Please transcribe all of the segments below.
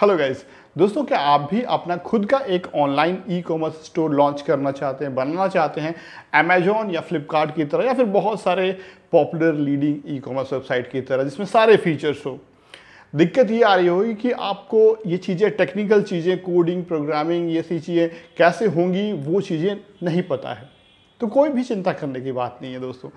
hello guys दोस्तों क्या आप भी अपना खुद का एक online e commerce store launch करना चाहते हैं बनाना चाहते हैं अमेजोन या फ्लिपकार्ट की तरह या फिर बहुत सारे popular leading e commerce website की तरह जिसमें सारे फीचर्स हो दिक्कत ये आ रही होगी कि आपको ये चीज़ें टेक्निकल चीज़ें कोडिंग प्रोग्रामिंग ये सी चीज़ें कैसे होंगी वो चीज़ें नहीं पता है तो कोई भी चिंता करने की बात नहीं है दोस्तों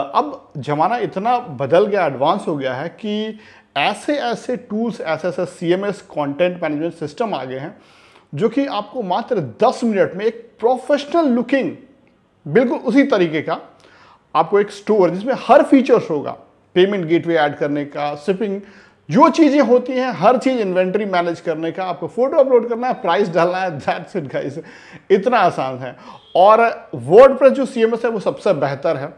अब ज़माना इतना बदल गया एडवांस हो गया है कि ऐसे ऐसे टूल्स ऐसे ऐसे C M S content management system आ गए हैं जो कि आपको मात्र 10 मिनट में एक प्रोफेशनल लुकिंग बिल्कुल उसी तरीके का आपको एक स्टोर जिसमें हर फीचर्स होगा पेमेंट गेटवे ऐड करने का शिपिंग जो चीज़ें होती हैं हर चीज़ इन्वेंट्री मैनेज करने का आपको फोटो अपलोड करना है प्राइस डालना है दैट्स इट गाइस इतना आसान है और वर्ड जो सी है वो सबसे बेहतर है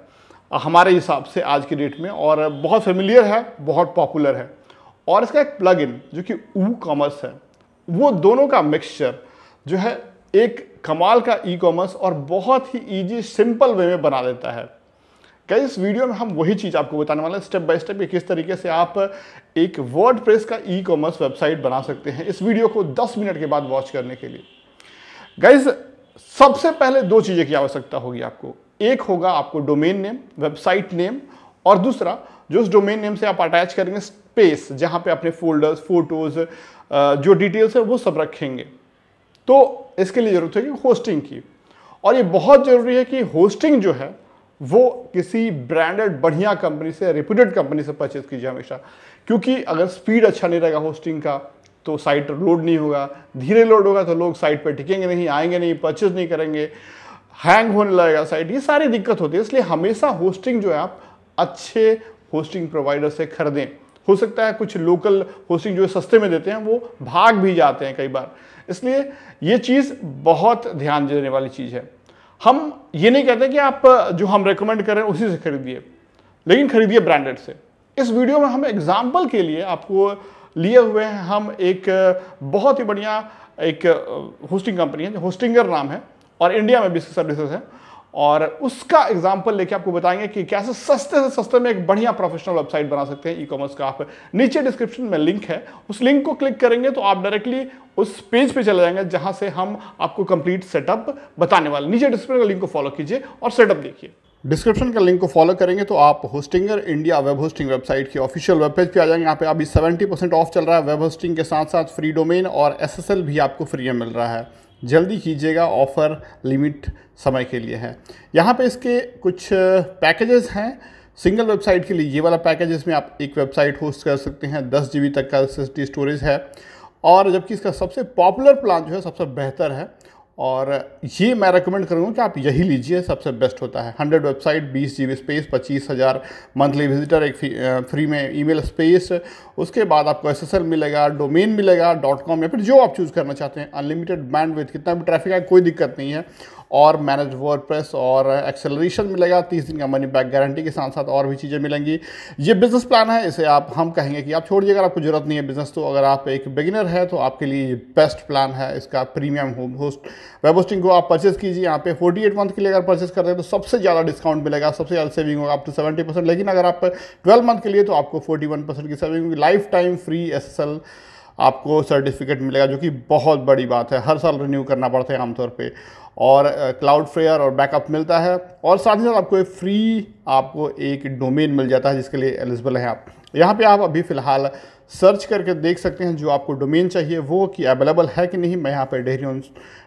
हमारे हिसाब से आज की डेट में और बहुत फेमिलियर है बहुत पॉपुलर है और इसका एक प्लग जो कि ऊ कॉमर्स है वो दोनों का मिक्सचर जो है एक कमाल का ई कॉमर्स और बहुत ही ईजी सिंपल वे में बना देता है क्या इस वीडियो में हम वही चीज़ आपको बताने वाले हैं स्टेप बाय स्टेप किस तरीके से आप एक वर्ड प्रेस का ई कॉमर्स वेबसाइट बना सकते हैं इस वीडियो को 10 मिनट के बाद वॉच करने के लिए गाइज सबसे पहले दो चीज़ें की आवश्यकता होगी आपको एक होगा आपको डोमेन नेम वेबसाइट नेम और दूसरा जो उस डोमेन नेम से आप अटैच करेंगे स्पेस जहां पे अपने फोल्डर्स फोटोज जो डिटेल्स है वो सब रखेंगे तो इसके लिए ज़रूरत होगी होस्टिंग की और ये बहुत ज़रूरी है कि होस्टिंग जो है वो किसी ब्रांडेड बढ़िया कंपनी से रिप्यूटेड कंपनी से परचेज कीजिए हमेशा क्योंकि अगर स्पीड अच्छा नहीं रहेगा होस्टिंग का तो साइट लोड नहीं होगा धीरे लोड होगा तो लोग साइट पर टिकेंगे नहीं आएंगे नहीं परचेज नहीं करेंगे हैंग होने लगेगा साइट ये सारी दिक्कत होती है इसलिए हमेशा होस्टिंग जो है आप अच्छे होस्टिंग प्रोवाइडर से खरीदें हो सकता है कुछ लोकल होस्टिंग जो सस्ते में देते हैं वो भाग भी जाते हैं कई बार इसलिए ये चीज़ बहुत ध्यान देने वाली चीज़ है हम ये नहीं कहते कि आप जो हम रेकमेंड करें उसी से खरीदिए लेकिन खरीदिए ब्रांडेड से इस वीडियो में हम एग्जाम्पल के लिए आपको लिए हुए हैं हम एक बहुत ही बढ़िया एक होस्टिंग कंपनी है जो होस्टिंगर नाम है और इंडिया में भी इसकी सर्विसेज हैं और उसका एग्जाम्पल लेके आपको बताएंगे कि कैसे सस्ते से सस्ते में एक बढ़िया प्रोफेशनल वेबसाइट बना सकते हैं ई कॉमर्स का आप नीचे डिस्क्रिप्शन में लिंक है उस लिंक को क्लिक करेंगे तो आप डायरेक्टली उस पेज पे चले जाएंगे जहां से हम आपको कंप्लीट सेटअप बताने वाले नीचे डिस्क्रिप्शन का लिंक को फॉलो कीजिए और सेटअप देखिए डिस्क्रिप्शन का लिंक को फॉलो करेंगे तो आप Hostinger India web hosting website की ऑफिशियल वेब पेज पे आ जाएंगे यहाँ पे अभी 70 परसेंट ऑफ चल रहा है वेब होस्टिंग के साथ साथ फ्री डोमेन और एसएसएल भी आपको फ्री में मिल रहा है जल्दी कीजिएगा ऑफ़र लिमिट समय के लिए है यहाँ पे इसके कुछ पैकेजेस हैं सिंगल वेबसाइट के लिए ये वाला पैकेज इसमें आप एक वेबसाइट होस्ट कर सकते हैं दस जी तक का एस स्टोरेज है और जबकि इसका सबसे पॉपुलर प्लान जो है सबसे बेहतर है और ये मैं रेकमेंड करूँगा कि आप यही लीजिए सबसे बेस्ट होता है हंड्रेड वेबसाइट बीस जी स्पेस पच्चीस हज़ार मंथली विजिटर एक फ्री में ईमेल स्पेस उसके बाद आपको एस मिलेगा डोमेन मिलेगा डॉट कॉम या फिर जो आप चूज़ करना चाहते हैं अनलिमिटेड बैंडविथ कितना भी ट्रैफिक आए कोई दिक्कत नहीं है और मैनेज वर्डप्रेस और एक्सेलरेशन मिलेगा तीस दिन का मनी बैक गारंटी के साथ साथ और भी चीज़ें मिलेंगी ये बिज़नेस प्लान है इसे आप हम कहेंगे कि आप छोड़िए अगर आपको ज़रूरत नहीं है बिज़नेस तो अगर आप एक बिगिनर है तो आपके लिए बेस्ट प्लान है इसका premium home host web hosting को आप परचेस कीजिए यहाँ पे 48 मंथ के लिए अगर परचेस करते हैं तो सबसे ज़्यादा डिस्काउंट मिलेगा सबसे ज़्यादा सेविंग होगा आप टू सेवेंटी परसेंट लेकिन अगर आप ट्वेल्व मंथ के लिए तो आपको वन परसेंट की सेविंग होगी लाइफ टाइम फ्री एस आपको सर्टिफिकेट मिलेगा जो कि बहुत बड़ी बात है हर साल रिन्यू करना पड़ता है आमतौर पर और क्लाउड फ्लेयर और बैकअप मिलता है और साथ ही साथ आपको एक फ्री आपको एक डोमेन मिल जाता है जिसके लिए एलिजिबल है आप यहाँ पे आप अभी फ़िलहाल सर्च करके देख सकते हैं जो आपको डोमेन चाहिए वो कि अवेलेबल है कि नहीं मैं यहाँ पे Dehri on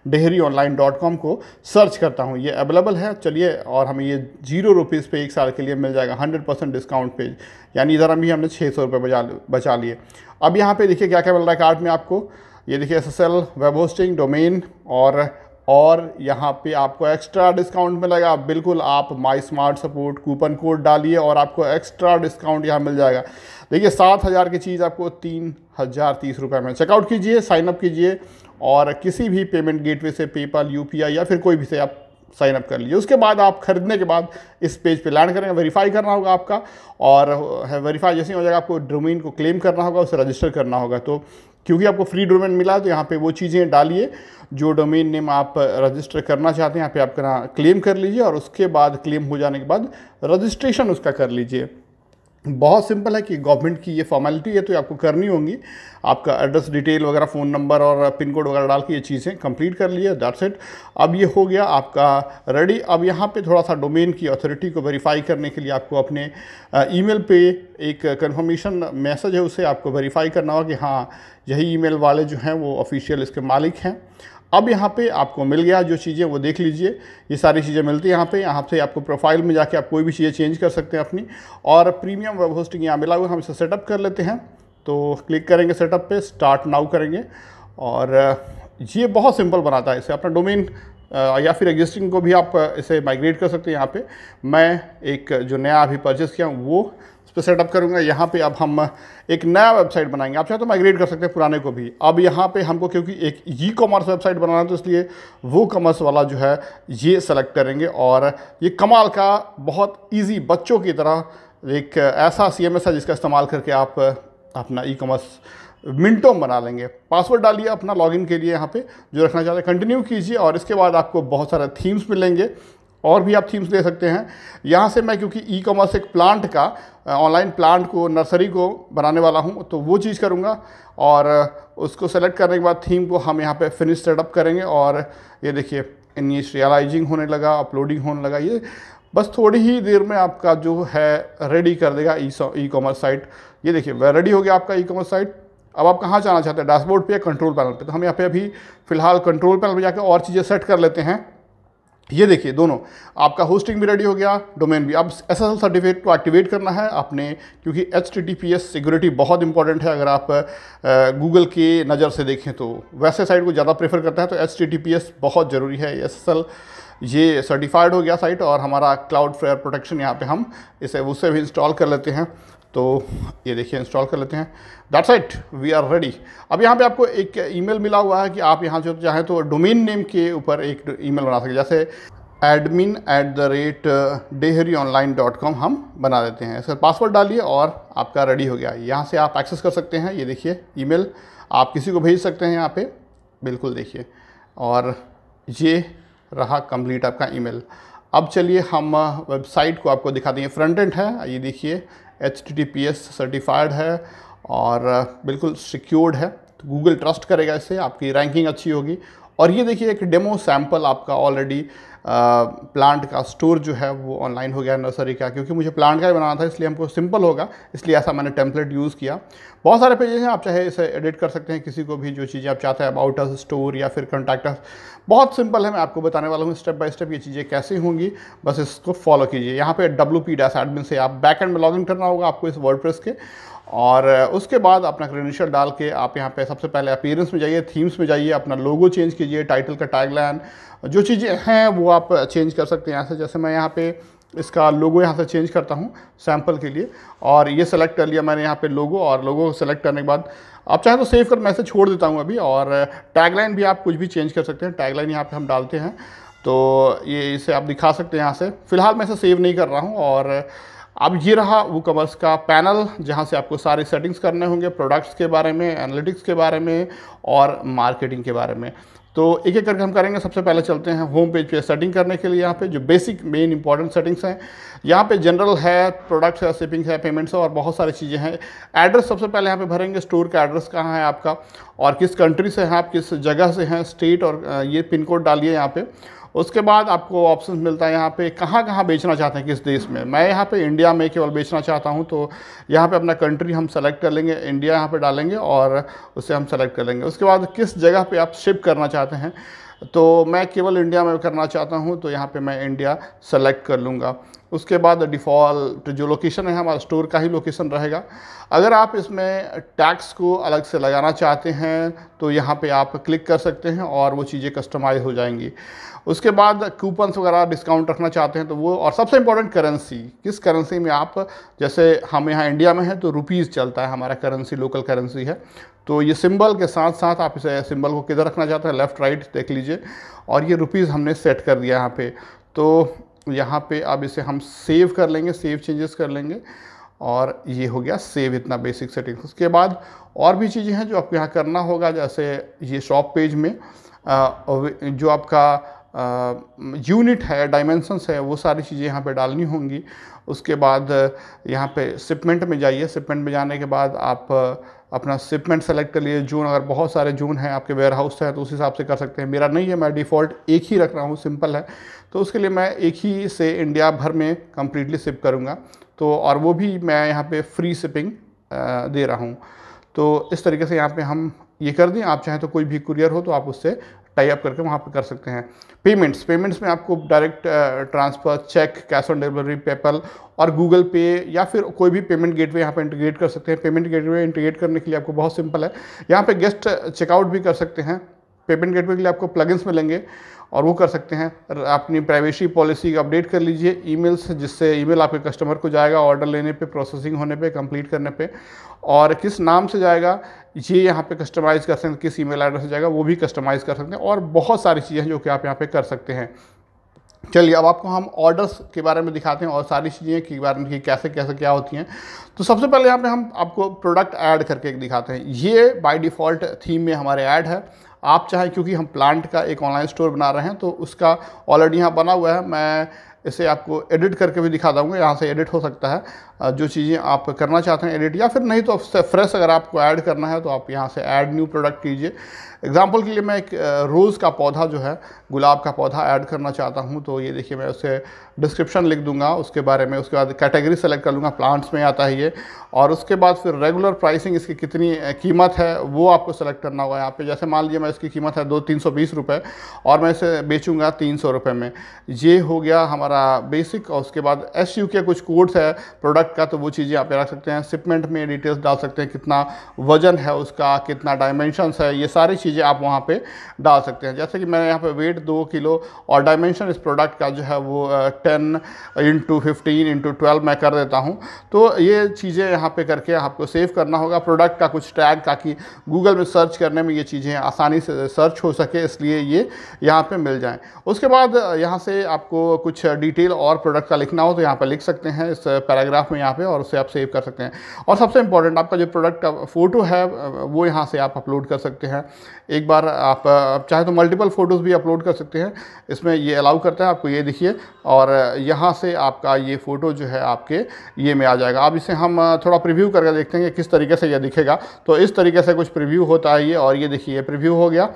Dehri online dot com को सर्च करता हूँ ये अवेलेबल है चलिए और हमें ये जीरो रुपीज़ पे एक साल के लिए मिल जाएगा हंड्रेड परसेंट डिस्काउंट पे यानी इधर अभी हमने छः सौ रुपये बचा बचा लिए अब यहाँ पर देखिए क्या क्या मिल रहा है कार्ड में आपको ये देखिए S S L web hosting domain और और यहाँ पे आपको एक्स्ट्रा डिस्काउंट मिलेगा बिल्कुल आप my smart support coupon code डालिए और आपको एक्स्ट्रा डिस्काउंट यहाँ मिल जाएगा देखिए सात हज़ार की चीज़ आपको तीन हज़ार तीस रुपये में चेकआउट कीजिए साइनअप कीजिए और किसी भी पेमेंट गेटवे से पेपाल यू या फिर कोई भी से आप साइन अप कर लीजिए उसके बाद आप खरीदने के बाद इस पेज पे लैंड करेंगे वेरीफाई करना होगा आपका और वेरीफाई जैसे हो जाएगा आपको डोमेन को क्लेम करना होगा उसे रजिस्टर करना होगा तो क्योंकि आपको फ्री डोमेन मिला है तो यहाँ पे वो चीज़ें डालिए जो डोमेन नेम आप रजिस्टर करना चाहते हैं यहाँ पे आप क्लेम कर लीजिए और उसके बाद क्लेम हो जाने के बाद रजिस्ट्रेशन उसका कर लीजिए बहुत सिंपल है कि गवर्नमेंट की ये फॉर्मेलिटी है तो आपको करनी होगी आपका एड्रेस डिटेल वगैरह फ़ोन नंबर और पिन कोड वगैरह डाल के ये चीज़ें कंप्लीट कर लिए दैट्स इट अब ये हो गया आपका रेडी अब यहाँ पे थोड़ा सा डोमेन की अथॉरिटी को वेरीफाई करने के लिए आपको अपने ईमेल पे एक कन्फर्मेशन मैसेज है उसे आपको वेरीफाई करना होगा कि हाँ यही ईमेल वाले जो हैं वो ऑफिशियल इसके मालिक हैं अब यहाँ पे आपको मिल गया जो चीज़ें वो देख लीजिए ये सारी चीज़ें मिलती हैं यहाँ पे यहाँ से आपको प्रोफाइल में जाके आप कोई भी चीज़ें चेंज कर सकते हैं अपनी और प्रीमियम वेब होस्टिंग यहाँ मिला हुआ हम इसे सेटअप कर लेते हैं तो क्लिक करेंगे सेटअप पे स्टार्ट नाउ करेंगे और ये बहुत सिंपल बनाता है इसे अपना डोमेन या फिर एग्जिस्टिंग को भी आप इसे माइग्रेट कर सकते हैं यहाँ पर मैं एक जो नया अभी परचेज़ किया वो पर सेटअप करूँगा यहाँ पे अब हम एक नया वेबसाइट बनाएंगे आप चाहे तो माइग्रेट कर सकते हैं पुराने को भी अब यहाँ पे हमको क्योंकि एक ई कॉमर्स वेबसाइट बनाना है तो इसलिए वो कॉमर्स वाला जो है ये सेलेक्ट करेंगे और ये कमाल का बहुत ईजी बच्चों की तरह एक ऐसा सी है जिसका इस्तेमाल करके आप अपना ई कॉमर्स मिनटों बना लेंगे पासवर्ड डालिए अपना लॉगिन के लिए यहाँ पे जो रखना चाहते हैं कंटिन्यू कीजिए और इसके बाद आपको बहुत सारे थीम्स मिलेंगे और भी आप थीम्स दे सकते हैं यहाँ से मैं क्योंकि ई कॉमर्स एक प्लांट का ऑनलाइन प्लांट को नर्सरी को बनाने वाला हूँ तो वो चीज़ करूँगा और उसको सेलेक्ट करने के बाद थीम को हम यहाँ पे फिनिश सेटअप करेंगे और ये देखिए इनिशियलाइजिंग होने लगा अपलोडिंग होने लगा ये बस थोड़ी ही देर में आपका जो है रेडी कर देगा ई कॉमर्स साइट ये देखिए वह रेडी हो गया आपका ई कॉमर्स साइट अब आप कहाँ जाना चाहते हैं डैशबोर्ड पे या कंट्रोल पैनल पे तो हम यहाँ पे अभी फ़िलहाल कंट्रोल पैनल पे जाकर और चीज़ें सेट कर लेते हैं ये देखिए दोनों आपका होस्टिंग भी रेडी हो गया डोमेन भी अब एस एस सर्टिफिकेट को एक्टिवेट करना है आपने क्योंकि H T T P S security बहुत इंपॉर्टेंट है अगर आप गूगल के नज़र से देखें तो वैसे साइट को ज़्यादा प्रेफर करता है तो H T T P S बहुत ज़रूरी है एस एस एल ये सर्टिफाइड हो गया साइट और हमारा क्लाउड फेयर प्रोटेक्शन यहाँ पे हम इसे उससे भी इंस्टॉल कर लेते हैं तो ये देखिए इंस्टॉल कर लेते हैं that site we are ready अब यहाँ पे आपको एक ईमेल मिला हुआ है कि आप यहाँ जो चाहें तो डोमेन नेम के ऊपर एक ईमेल बना सकते जैसे एडमिन एट द रेट डेहरी ऑनलाइन डॉट कॉम हम बना देते हैं सर पासवर्ड डालिए और आपका रेडी हो गया यहाँ से आप एक्सेस कर सकते हैं ये देखिए ईमेल आप किसी को भेज सकते हैं यहाँ पे बिल्कुल देखिए और ये रहा कंप्लीट आपका ईमेल अब चलिए हम वेबसाइट uh, को आपको दिखा देंगे फ्रंट एंड है ये देखिए एच सर्टिफाइड है और बिल्कुल सिक्योर्ड है तो गूगल ट्रस्ट करेगा इससे आपकी रैंकिंग अच्छी होगी और ये देखिए एक डेमो सैम्पल आपका ऑलरेडी प्लांट का स्टोर जो है वो ऑनलाइन हो गया नर्सरी का क्योंकि मुझे प्लांट का ही बनाना था इसलिए हमको सिंपल होगा इसलिए ऐसा मैंने टेम्पलेट यूज़ किया बहुत सारे पेजेस हैं आप चाहे इसे एडिट कर सकते हैं किसी को भी जो चीज़ें आप चाहते हैं अबाउट अस स्टोर या फिर कॉन्टैक्ट अस बहुत सिंपल है मैं आपको बताने वाला हूँ स्टेप बाय स्टेप ये चीज़ें कैसे होंगी बस इसको फॉलो कीजिए यहाँ पर डब्लू पी डैस एडमिन से आप बैक एंड में इन करना होगा आपको इस वर्ड के और उसके बाद अपना क्रेडेंशियल डाल के आप यहाँ पे सबसे पहले अपीयरेंस में जाइए थीम्स में जाइए अपना लोगो चेंज कीजिए टाइटल का टैगलाइन जो चीज़ें हैं वो आप चेंज कर सकते हैं यहाँ से जैसे मैं यहाँ पे इसका लोगो यहाँ से चेंज करता हूँ सैम्पल के लिए और ये सेलेक्ट कर लिया मैंने यहाँ पे लोगो और लोगो सेलेक्ट करने के बाद आप चाहें तो सेव कर मैसेज छोड़ देता हूँ अभी और टैगलाइन भी आप कुछ भी चेंज कर सकते हैं टैगलाइन यहाँ पे हम डालते हैं तो ये इसे आप दिखा सकते हैं यहाँ से फ़िलहाल मैं इसे सेव नहीं कर रहा हूँ और अब ये रहा वो कमर्स का पैनल जहाँ से आपको सारे सेटिंग्स करने होंगे प्रोडक्ट्स के बारे में एनालिटिक्स के बारे में और मार्केटिंग के बारे में तो एक एक करके हम करेंगे सबसे पहले चलते हैं होम पेज पे सेटिंग करने के लिए यहाँ पे जो बेसिक मेन इंपॉर्टेंट सेटिंग्स हैं यहाँ पे जनरल है प्रोडक्ट्स है शिपिंग है पेमेंट्स है और बहुत सारी चीज़ें हैं एड्रेस सबसे पहले यहाँ पे भरेंगे स्टोर का एड्रेस कहाँ है आपका और किस कंट्री से हैं आप किस जगह से हैं स्टेट और ये पिन कोड डालिए यहाँ पर उसके बाद आपको ऑप्शन मिलता है यहाँ पे कहाँ कहाँ बेचना चाहते हैं किस देश में मैं यहाँ पे इंडिया में केवल बेचना चाहता हूँ तो यहाँ पे अपना कंट्री हम सेलेक्ट कर लेंगे इंडिया यहाँ पे डालेंगे और उसे हम सेलेक्ट कर लेंगे उसके बाद किस जगह पे आप शिप करना चाहते हैं तो मैं केवल इंडिया में करना चाहता हूँ तो यहाँ पे मैं इंडिया सेलेक्ट कर लूँगा उसके बाद डिफ़ॉल्ट जो लोकेशन है हमारा स्टोर का ही लोकेशन रहेगा अगर आप इसमें टैक्स को अलग से लगाना चाहते हैं तो यहाँ पे आप क्लिक कर सकते हैं और वो चीज़ें कस्टमाइज हो जाएंगी उसके बाद कूपन्स वगैरह डिस्काउंट रखना चाहते हैं तो वो और सबसे इम्पोर्टेंट करेंसी किस करेंसी में आप जैसे हम यहाँ इंडिया में हैं तो रुपीज़ चलता है हमारा करेंसी लोकल करेंसी है तो ये सिंबल के साथ साथ आप इसे सिंबल को किधर रखना चाहते हैं लेफ़्ट राइट देख लीजिए और ये रुपीज़ हमने सेट कर दिया यहाँ पे तो यहाँ पे अब इसे हम सेव कर लेंगे सेव चेंजेस कर लेंगे और ये हो गया सेव इतना बेसिक सेटिंग्स उसके बाद और भी चीज़ें हैं जो आपको यहाँ करना होगा जैसे ये शॉप पेज में जो आपका यूनिट है डायमेंसन्स है वो सारी चीज़ें यहाँ पे डालनी होंगी उसके बाद यहाँ पे शिपमेंट में जाइए शिपमेंट में जाने के बाद आप अपना सिपमेंट सेलेक्ट कर लिए जून अगर बहुत सारे जून हैं आपके वेयर हाउस हैं तो उस हिसाब से कर सकते हैं मेरा नहीं है मैं डिफ़ॉल्ट एक ही रख रहा हूँ सिंपल है तो उसके लिए मैं एक ही से इंडिया भर में कम्प्लीटली सिप करूँगा तो और वो भी मैं यहाँ पर फ्री सिपिंग दे रहा हूँ तो इस तरीके से यहाँ पर हम ये कर दें आप चाहें तो कोई भी कुरियर हो तो आप उससे टाई अप करके वहाँ पर कर सकते हैं पेमेंट्स पेमेंट्स में आपको direct transfer check cash on delivery PayPal और गूगल पे या फिर कोई भी पेमेंट गेटवे यहाँ पर इंटीग्रेट कर सकते हैं पेमेंट गेटवे इंटीग्रेट करने के लिए आपको बहुत सिंपल है यहाँ पर गेस्ट चेकआउट भी कर सकते हैं पेमेंट गेटवे के लिए आपको प्लगइन्स मिलेंगे और वो कर सकते हैं अपनी प्राइवेसी पॉलिसी अपडेट कर लीजिए ई मेल्स जिससे ईमेल आपके कस्टमर को जाएगा ऑर्डर लेने पे प्रोसेसिंग होने पे कंप्लीट करने पे और किस नाम से जाएगा ये यहाँ पे कस्टमाइज़ कर सकते हैं किस ईमेल एड्रेस से जाएगा वो भी कस्टमाइज़ कर सकते हैं और बहुत सारी चीज़ें हैं जो कि आप यहाँ पर कर सकते हैं चलिए अब आपको हम ऑर्डर्स के बारे में दिखाते हैं और सारी चीज़ें के बारे में कि कैसे कैसे क्या होती हैं तो सबसे पहले यहाँ पे हम आपको प्रोडक्ट ऐड करके दिखाते हैं ये बाय डिफ़ॉल्ट थीम में हमारे ऐड है आप चाहें क्योंकि हम प्लांट का एक ऑनलाइन स्टोर बना रहे हैं तो उसका ऑलरेडी यहाँ बना हुआ है मैं इसे आपको एडिट करके भी दिखा दूँगा यहाँ से एडिट हो सकता है जो चीज़ें आप करना चाहते हैं एडिट या फिर नहीं तो फ्रेश अगर आपको ऐड करना है तो आप यहाँ से ऐड न्यू प्रोडक्ट कीजिए एग्जाम्पल के लिए मैं एक रोज़ का पौधा जो है गुलाब का पौधा ऐड करना चाहता हूँ तो ये देखिए मैं उसे डिस्क्रिप्शन लिख दूँगा उसके बारे में उसके बाद कैटेगरी सेलेक्ट कर लूँगा प्लांट्स में आता है ये और उसके बाद फिर रेगुलर प्राइसिंग इसकी कितनी कीमत है वो आपको सेलेक्ट करना होगा यहाँ पे जैसे मान लीजिए मैं इसकी कीमत है दो तीन सौ बीस रुपये और मैं इसे बेचूँगा तीन सौ रुपये में ये हो गया हमारा हमारा बेसिक और उसके बाद एस के कुछ कोड्स है प्रोडक्ट का तो वो चीज़ें आप रख सकते हैं सिपमेंट में डिटेल्स डाल सकते हैं कितना वजन है उसका कितना डायमेंशंस है ये सारी चीज़ें आप वहाँ पे डाल सकते हैं जैसे कि मैंने यहाँ पे वेट दो किलो और डायमेंशन इस प्रोडक्ट का जो है वो ten into fifteen into twelve मैं कर देता हूँ तो ये चीज़ें यहाँ पर करके आपको सेव करना होगा प्रोडक्ट का कुछ टैग ताकि गूगल में सर्च करने में ये चीज़ें आसानी से सर्च हो सके इसलिए ये यहाँ पर मिल जाएँ उसके बाद यहाँ से आपको कुछ डिटेल और प्रोडक्ट का लिखना हो तो यहाँ पर लिख सकते हैं इस पैराग्राफ uh, में यहाँ पे और उसे आप सेव कर सकते हैं और सबसे इम्पॉर्टेंट आपका जो प्रोडक्ट का फ़ोटो है uh, वो यहाँ से आप अपलोड कर सकते हैं एक बार आप, uh, चाहे तो मल्टीपल फ़ोटोज़ भी अपलोड कर सकते हैं इसमें ये अलाउ करता है आपको ये देखिए और यहाँ से आपका ये फ़ोटो जो है आपके ये में आ जाएगा अब इसे हम थोड़ा प्रिव्यू करके देखते हैं कि किस तरीके से यह दिखेगा तो इस तरीके से कुछ प्रिव्यू होता है ये और ये देखिए प्रिव्यू हो गया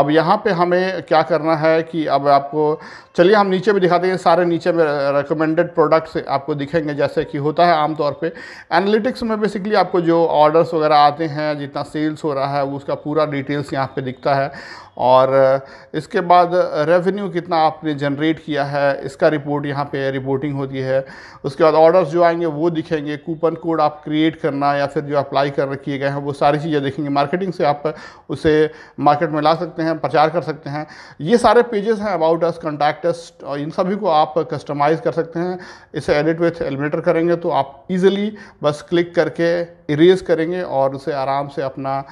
अब यहाँ पर हमें क्या करना है कि अब आपको चलिए हम नीचे भी दिखाते हैं सारे नीचे में रिकमेंडेड प्रोडक्ट्स आपको दिखेंगे जैसे कि होता है आमतौर पे एनालिटिक्स में बेसिकली आपको जो ऑर्डर्स वगैरह आते हैं जितना सेल्स हो रहा है उसका पूरा डिटेल्स यहाँ पे दिखता है और इसके बाद रेवेन्यू कितना आपने जनरेट किया है इसका रिपोर्ट यहाँ पे रिपोर्टिंग होती है उसके बाद ऑर्डर्स जो आएंगे वो दिखेंगे कूपन कोड आप क्रिएट करना या फिर जो अप्लाई कर किए गए हैं वो सारी चीज़ें देखेंगे मार्केटिंग से आप उसे मार्केट में ला सकते हैं प्रचार कर सकते हैं ये सारे पेजेस हैं अबाउट अस कॉन्टैक्ट और इन सभी को आप कस्टमाइज़ कर सकते हैं इसे एडिट विथ एलिमेटर करेंगे तो आप ईजिली बस क्लिक करके इरेज करेंगे और उसे आराम से अपना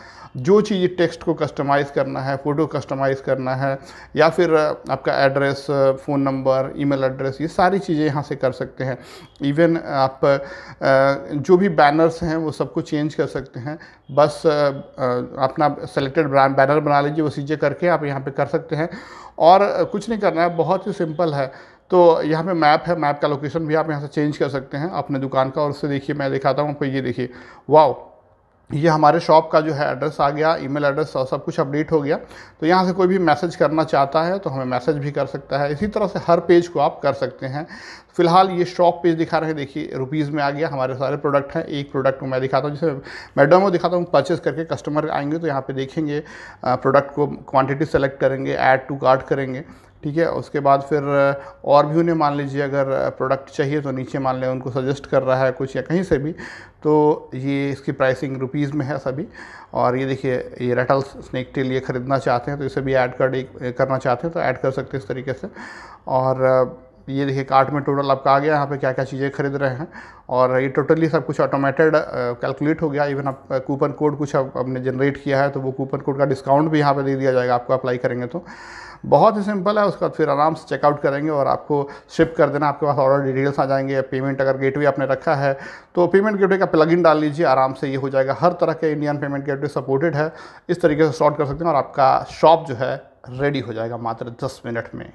जो चीज़ टेक्स्ट को कस्टमाइज़ करना है फ़ोटो कस्टमाइज़ करना है या फिर आपका address phone number email address ये सारी चीज़ें यहाँ से कर सकते हैं इवन आप जो भी बैनर्स हैं वो सबको चेंज कर सकते हैं बस अपना सेलेक्टेड ब्रांड बैनर बना लीजिए वो चीज़ें करके आप यहाँ पे कर सकते हैं और कुछ नहीं करना है बहुत ही सिंपल है तो यहाँ पे मैप है मैप का लोकेशन भी आप यहाँ से चेंज कर सकते हैं अपने दुकान का और उससे देखिए मैं दिखाता हूँ आपको ये देखिए वाओ ये हमारे शॉप का जो है एड्रेस आ गया ईमेल एड्रेस और सब कुछ अपडेट हो गया तो यहाँ से कोई भी मैसेज करना चाहता है तो हमें मैसेज भी कर सकता है इसी तरह से हर पेज को आप कर सकते हैं फिलहाल ये शॉप पेज दिखा रहे हैं देखिए रुपीज़ में आ गया हमारे सारे प्रोडक्ट हैं एक प्रोडक्ट को मैं दिखाता हूँ जैसे मैडम को दिखाता हूँ परचेज़ करके कस्टमर आएंगे तो यहाँ पर देखेंगे प्रोडक्ट को क्वान्टिटी सेलेक्ट करेंगे एड टू कार्ट करेंगे ठीक है उसके बाद फिर और भी उन्हें मान लीजिए अगर प्रोडक्ट चाहिए तो नीचे मान लें उनको सजेस्ट कर रहा है कुछ या कहीं से भी तो ये इसकी प्राइसिंग रुपीज़ में है सभी और ये देखिए ये रेटल स्नैक टेल ये ख़रीदना चाहते हैं तो इसे भी ऐड कर करना चाहते हैं तो ऐड कर सकते हैं इस तरीके से और ये देखिए कार्ट में टोटल आपका आ गया यहाँ पे क्या क्या चीज़ें खरीद रहे हैं और ये टोटली सब कुछ ऑटोमेटेड कैलकुलेट हो गया इवन आप कूपन कोड कुछ आपने जनरेट किया है तो वो कूपन कोड का डिस्काउंट भी यहाँ पे दे दिया जाएगा आपको अप्लाई करेंगे तो बहुत ही सिंपल है उसका फिर आराम से चेकआउट करेंगे और आपको शिप कर देना आपके पास ऑर्डर डिटेल्स आ जाएंगे पेमेंट अगर गेटवे आपने रखा है तो पेमेंट गेटवे का प्लगइन डाल लीजिए आराम से ये हो जाएगा हर तरह के इंडियन पेमेंट गेटवे सपोर्टेड है इस तरीके से शॉर्ट कर सकते हैं और आपका शॉप जो है रेडी हो जाएगा मात्र दस मिनट में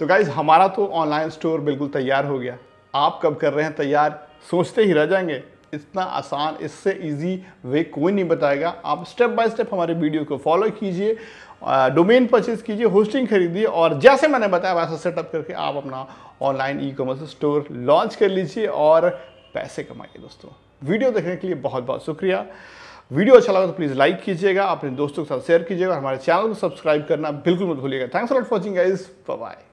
तो गाइज़ हमारा तो ऑनलाइन स्टोर बिल्कुल तैयार हो गया आप कब कर रहे हैं तैयार सोचते ही रह जाएंगे इतना आसान इससे इजी वे कोई नहीं बताएगा आप स्टेप बाय स्टेप हमारे वीडियो को फॉलो कीजिए डोमेन परचेज कीजिए होस्टिंग खरीदिए और जैसे मैंने बताया वैसा सेटअप करके आप अपना online e commerce store launch कर लीजिए और पैसे कमाइए दोस्तों वीडियो देखने के लिए बहुत बहुत शुक्रिया वीडियो अच्छा लगा तो प्लीज़ लाइक कीजिएगा अपने दोस्तों के साथ शेयर कीजिएगा हमारे चैनल को सब्सक्राइब करना बिल्कुल मत भूलिएगा thanks for watching guys bye